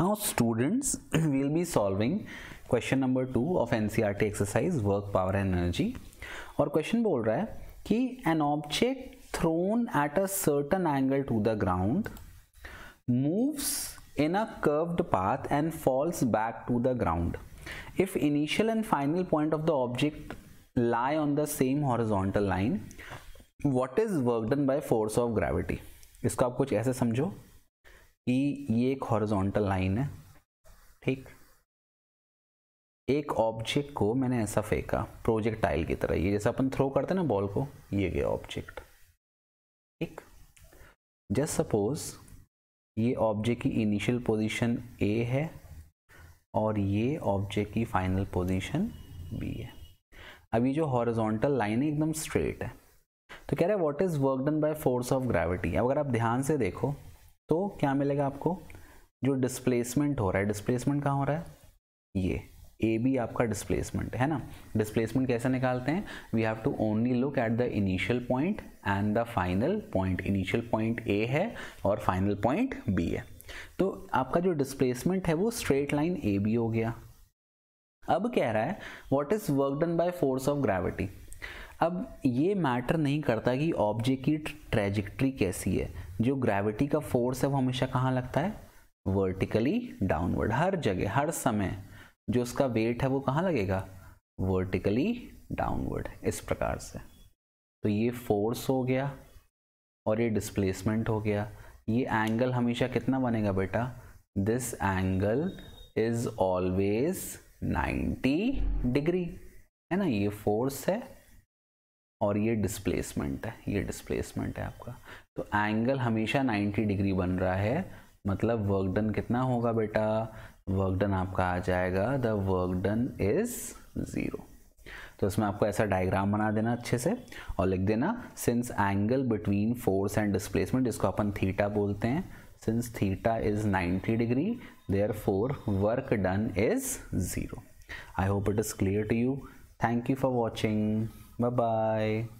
Now students will be solving question number two of NCERT exercise work power and energy और question बोल रहा है कि an object thrown at a certain angle to the ground moves in a curved path and falls back to the ground if initial and final point of the object lie on the same horizontal line what is work done by force of gravity इसको आप कुछ ऐसे समझो कि ये एक horizontal line है ठीक एक ऑब्जेक्ट को मैंने ऐसा फेंका प्रोजेक्टाइल की तरह ये जैसे अपन थ्रो करते हैं ना बॉल को ये गया ऑब्जेक्ट ठीक जस्ट सपोज ये ऑब्जेक्ट की इनिशियल पोजीशन ए है और ये ऑब्जेक्ट की फाइनल पोजीशन बी है अभी जो हॉरिजॉन्टल लाइन है एकदम स्ट्रेट है तो कह रहे हैं what is work done by force of gravity अब अगर आप ध्यान से देखो तो क्या मिलेगा आपको जो डिस्प्लेसमेंट हो रहा है डिस्प्लेसमेंट कहाँ हो रहा है ये ए बी आपका डिस्प्लेसमेंट है ना डिस्प्लेसमेंट कैसे निकालते हैं we have to only look at the initial point and the final point initial point A है और फाइनल पॉइंट बी है तो आपका जो डिस्प्लेसमेंट है वो स्ट्रेट लाइन ए बी हो गया अब कह रहा है what is work done by force of gravity अब ये मैटर नहीं करता कि ऑब्जेक्ट की ट्रेजिक्ट्री कैसी है जो ग्रेविटी का फोर्स है वो हमेशा कहाँ लगता है वर्टिकली डाउनवर्ड हर जगह हर समय जो उसका वेट है वो कहाँ लगेगा वर्टिकली डाउनवर्ड इस प्रकार से तो ये फोर्स हो गया और ये डिस्प्लेसमेंट हो गया ये एंगल हमेशा कितना बनेगा बेटा this angle is always 90 degree है ना ये फोर्स है और ये डिस्प्लेसमेंट है ये डिस्प्लेसमेंट है आपका तो एंगल हमेशा 90 डिग्री बन रहा है मतलब वर्क डन कितना होगा बेटा वर्क डन आपका आ जाएगा the work done is zero तो इसमें आपको ऐसा डायग्राम बना देना अच्छे से और लिख देना since angle between force and displacement जिसको अपन थीटा बोलते हैं since theta is 90 degree therefore work done is zero I hope it is clear to you thank you for watching Bye bye.